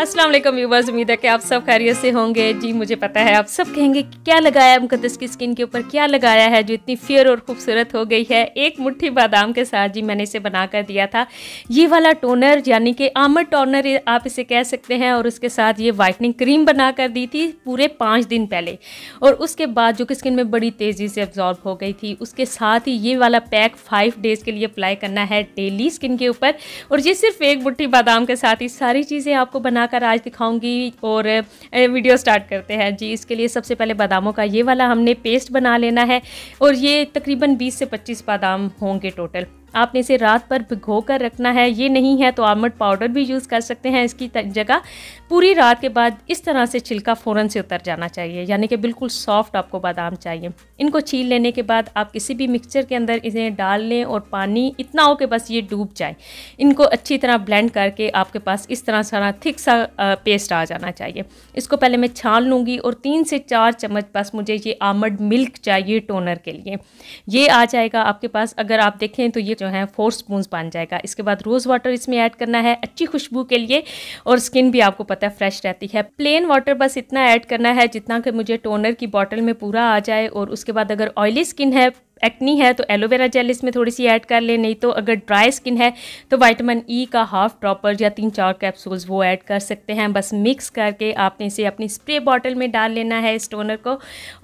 अस्सलाम वालेकुम व्यूवर्स उम्मीद है कि आप सब खैरियत से होंगे जी मुझे पता है आप सब कहेंगे कि क्या लगाया है मुकदस की स्किन के ऊपर क्या लगाया है जो इतनी फेयर और खूबसूरत हो गई है एक मुट्ठी बादाम के साथ जी मैंने इसे बना कर दिया था ये वाला टोनर यानी कि आमर टोनर आप इसे कह सकते हैं और उसके साथ ये वाइटनिंग क्रीम बना कर दी थी पूरे पाँच दिन पहले और उसके बाद जो कि स्किन में बड़ी तेज़ी से एब्जॉर्ब हो गई थी उसके साथ ही ये वाला पैक फाइव डेज़ के लिए अप्लाई करना है डेली स्किन के ऊपर और ये सिर्फ एक मुठ्ठी बादाम के साथ ही सारी चीज़ें आपको बना बनाकर आज दिखाऊंगी और वीडियो स्टार्ट करते हैं जी इसके लिए सबसे पहले बादामों का ये वाला हमने पेस्ट बना लेना है और ये तकरीबन बीस से पच्चीस बादाम होंगे टोटल आपने इसे रात पर भिगो कर रखना है ये नहीं है तो आमंड पाउडर भी यूज़ कर सकते हैं इसकी जगह पूरी रात के बाद इस तरह से छिलका फ़ौरन से उतर जाना चाहिए यानी कि बिल्कुल सॉफ्ट आपको बादाम चाहिए इनको छील लेने के बाद आप किसी भी मिक्सचर के अंदर इन्हें डाल लें और पानी इतना हो कि बस ये डूब जाए इनको अच्छी तरह ब्लेंड करके आपके पास इस तरह सारा थिक सा पेस्ट आ जाना चाहिए इसको पहले मैं छान लूँगी और तीन से चार चम्मच बस मुझे ये आमंड मिल्क चाहिए टोनर के लिए ये आ जाएगा आपके पास अगर आप देखें तो ये जो है फोर स्पून बन जाएगा इसके बाद रोज़ वाटर इसमें ऐड करना है अच्छी खुशबू के लिए और स्किन भी आपको पता है फ्रेश रहती है प्लेन वाटर बस इतना ऐड करना है जितना कि मुझे टोनर की बॉटल में पूरा आ जाए और उसके बाद अगर ऑयली स्किन है एक्नी है तो एलोवेरा जेल इसमें थोड़ी सी ऐड कर ले नहीं तो अगर ड्राई स्किन है तो वाइटामिन ई e का हाफ ड्रॉपर या तीन चार कैप्सूल्स वो ऐड कर सकते हैं बस मिक्स करके आपने इसे अपनी स्प्रे बॉटल में डाल लेना है इस टोनर को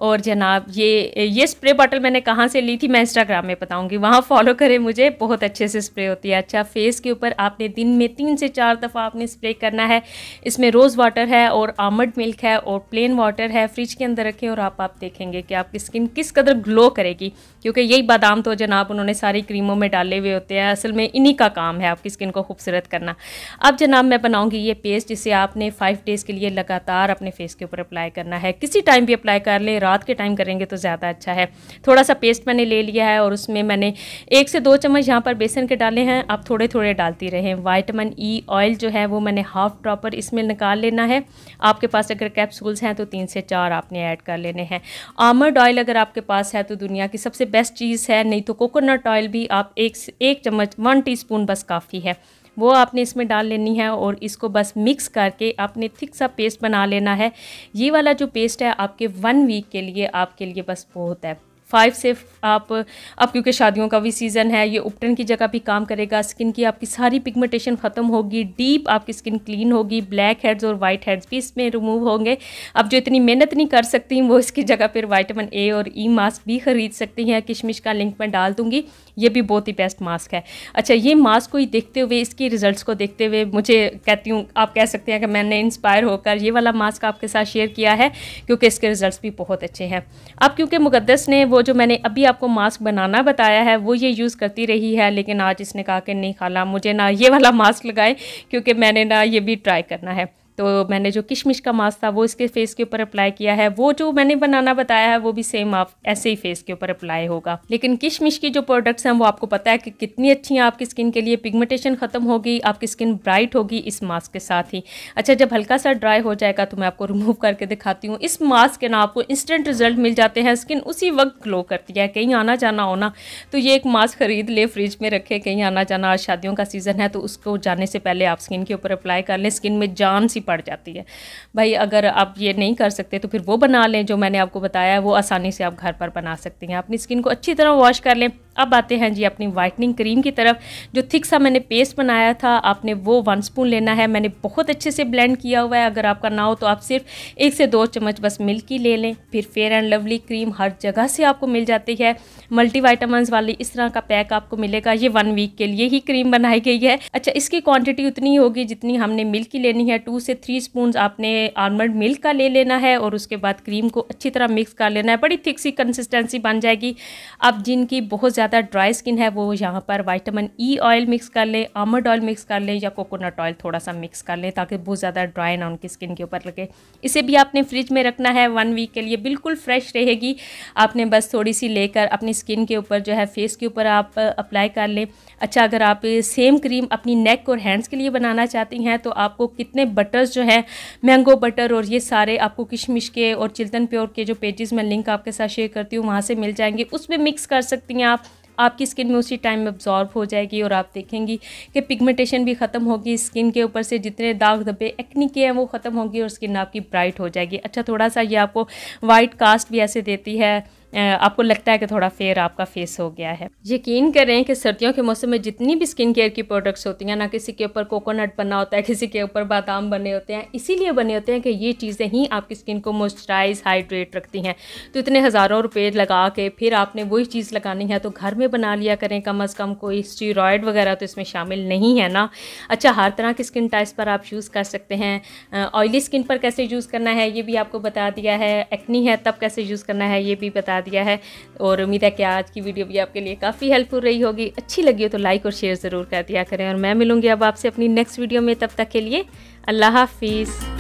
और जनाब ये ये स्प्रे बॉटल मैंने कहाँ से ली थी मैं इंस्टाग्राम में बताऊँगी वहाँ फॉलो करें मुझे बहुत अच्छे से स्प्रे होती है अच्छा फेस के ऊपर आपने दिन में तीन से चार दफ़ा आपने स्प्रे करना है इसमें रोज़ वाटर है और आमड मिल्क है और प्लेन वाटर है फ्रिज के अंदर रखें और आप देखेंगे कि आपकी स्किन किस कदर ग्लो करेगी क्योंकि यही बादाम तो जनाब उन्होंने सारी क्रीमों में डाले हुए होते हैं असल में इन्हीं का काम है आपकी स्किन को खूबसूरत करना अब जनाब मैं बनाऊँगी ये पेस्ट जिसे आपने फ़ाइव डेज़ के लिए लगातार अपने फेस के ऊपर अप्लाई करना है किसी टाइम भी अप्लाई कर लें रात के टाइम करेंगे तो ज़्यादा अच्छा है थोड़ा सा पेस्ट मैंने ले लिया है और उसमें मैंने एक से दो चम्मच यहाँ पर बेसन के डाले हैं आप थोड़े थोड़े डालती रहें वाइटमिन ई ऑयल जो है वो मैंने हाफ ड्रॉपर इसमें निकाल लेना है आपके पास अगर कैप्सूल्स हैं तो तीन से चार आपने ऐड कर लेने हैं आमंड ऑयल अगर आपके पास है तो दुनिया की सबसे बेस्ट चीज़ है नहीं तो कोकोनट ऑयल भी आप एक एक चम्मच वन टीस्पून बस काफ़ी है वो आपने इसमें डाल लेनी है और इसको बस मिक्स करके आपने थिक सा पेस्ट बना लेना है ये वाला जो पेस्ट है आपके वन वीक के लिए आपके लिए बस बहुत है फाइव से आप अब क्योंकि शादियों का भी सीज़न है ये उपटन की जगह भी काम करेगा स्किन की आपकी सारी पिगमेंटेशन ख़त्म होगी डीप आपकी स्किन क्लीन होगी ब्लैक हेड्स और वाइट हेड्स भी इसमें रिमूव होंगे अब जो इतनी मेहनत नहीं कर सकती वो इसकी जगह पर वाइटामिन ए और ई e मास्क भी ख़रीद सकती हैं किशमिश का लिंक मैं डाल दूँगी ये भी बहुत ही बेस्ट मास्क है अच्छा ये मास्क को ही देखते हुए इसके रिजल्ट्स को देखते हुए मुझे कहती हूँ आप कह सकते हैं कि मैंने इंस्पायर होकर ये वाला मास्क आपके साथ शेयर किया है क्योंकि इसके रिजल्ट्स भी बहुत अच्छे हैं अब क्योंकि मुकदस ने वो जो मैंने अभी आपको मास्क बनाना बताया है वो ये यूज़ करती रही है लेकिन आज इसने कहा कि नहीं खाला मुझे ना ये वाला मास्क लगाए क्योंकि मैंने ना ये भी ट्राई करना है तो मैंने जो किशमिश का मास्क था वो इसके फेस के ऊपर अप्लाई किया है वो जो मैंने बनाना बताया है वो भी सेम आप ऐसे ही फेस के ऊपर अप्लाई होगा लेकिन किशमिश की जो प्रोडक्ट्स हैं वो आपको पता है कि कितनी अच्छी हैं आपकी स्किन के लिए पिगमेंटेशन ख़त्म होगी आपकी स्किन ब्राइट होगी इस मास्क के साथ ही अच्छा जब हल्का सा ड्राई हो जाएगा तो मैं आपको रिमूव करके दिखाती हूँ इस मास्क के ना आपको इंस्टेंट रिजल्ट मिल जाते हैं स्किन उसी वक्त ग्लो करती है कहीं आना जाना होना तो ये एक मास्क खरीद ले फ्रिज में रखे कहीं आना जाना शादियों का सीज़न है तो उसको जाने से पहले आप स्किन के ऊपर अप्लाई कर लें स्किन में जान सी पड़ जाती है भाई अगर आप ये नहीं कर सकते तो फिर वो बना लें जो मैंने आपको बताया है वो आसानी से आप घर पर बना सकती हैं अपनी स्किन को अच्छी तरह वॉश कर लें अब आते हैं जी अपनी वाइटनिंग क्रीम की तरफ जो थिक सा मैंने पेस्ट बनाया था आपने वो वन स्पून लेना है मैंने बहुत अच्छे से ब्लेंड किया हुआ है अगर आपका ना हो तो आप सिर्फ एक से दो चम्मच बस मिल्क ही ले लें फिर फेयर एंड लवली क्रीम हर जगह से आपको मिल जाती है मल्टी वाली इस तरह का पैक आपको मिलेगा ये वन वीक के लिए ही क्रीम बनाई गई है अच्छा इसकी क्वान्टिटी उतनी होगी जितनी हमने मिल्क ही लेनी है टू से थ्री स्पून आपने आलमंड मिल्क का ले लेना है और उसके बाद क्रीम को अच्छी तरह मिक्स कर लेना है बड़ी थिक सी कंसिस्टेंसी बन जाएगी आप जिनकी बहुत ज़्यादा ड्राई स्किन है वो यहाँ पर वाइटामिन ई ऑयल मिक्स कर लें आमंड ऑयल मिक्स कर लें या कोकोनट ऑयल थोड़ा सा मिक्स कर लें ताकि बहुत ज़्यादा ड्राई ना उनकी स्किन के ऊपर लगे इसे भी आपने फ्रिज में रखना है वन वीक के लिए बिल्कुल फ्रेश रहेगी आपने बस थोड़ी सी लेकर अपनी स्किन के ऊपर जो है फेस के ऊपर आप अप्लाई कर लें अच्छा अगर आप सेम क्रीम अपनी नेक और हैंड्स के लिए बनाना चाहती हैं तो आपको कितने बटर्स जो हैं मैंगो बटर और ये सारे आपको किशमिश के और चिल्तन प्योर के जो पेजेस मैं लिंक आपके साथ शेयर करती हूँ वहाँ से मिल जाएंगे उसमें मिक्स कर सकती हैं आप आपकी स्किन में उसी टाइम अब्जॉर्ब हो जाएगी और आप देखेंगी कि पिगमेंटेशन भी ख़त्म होगी स्किन के ऊपर से जितने दाग धब्बे एक्नी के हैं वो ख़त्म होगी और स्किन आपकी ब्राइट हो जाएगी अच्छा थोड़ा सा ये आपको वाइट कास्ट भी ऐसे देती है आपको लगता है कि थोड़ा फेयर आपका फेस हो गया है यकीन करें कि सर्दियों के मौसम में जितनी भी स्किन केयर की प्रोडक्ट्स होती हैं ना किसी के ऊपर कोकोनट बना होता है किसी के ऊपर बादाम बने होते हैं इसीलिए बने होते हैं कि ये चीज़ें ही आपकी स्किन को मॉइस्चराइज हाइड्रेट रखती हैं तो इतने हज़ारों रुपये लगा के फिर आपने वही चीज़ लगानी है तो घर में बना लिया करें कम अज़ कम कोई स्टीरॉयड वगैरह तो इसमें शामिल नहीं है ना अच्छा हर तरह की स्किन टाइप्स पर आप यूज़ कर सकते हैं ऑयली स्किन पर कैसे यूज़ करना है ये भी आपको बता दिया है एक्नी है तब कैसे यूज़ करना है ये भी बता दिया है और उम्मीद है कि आज की वीडियो भी आपके लिए काफ़ी हेल्पफुल रही होगी अच्छी लगी हो तो लाइक और शेयर ज़रूर कर दिया करें और मैं मिलूँगी अब आपसे अपनी नेक्स्ट वीडियो में तब तक के लिए अल्लाह हाफिज़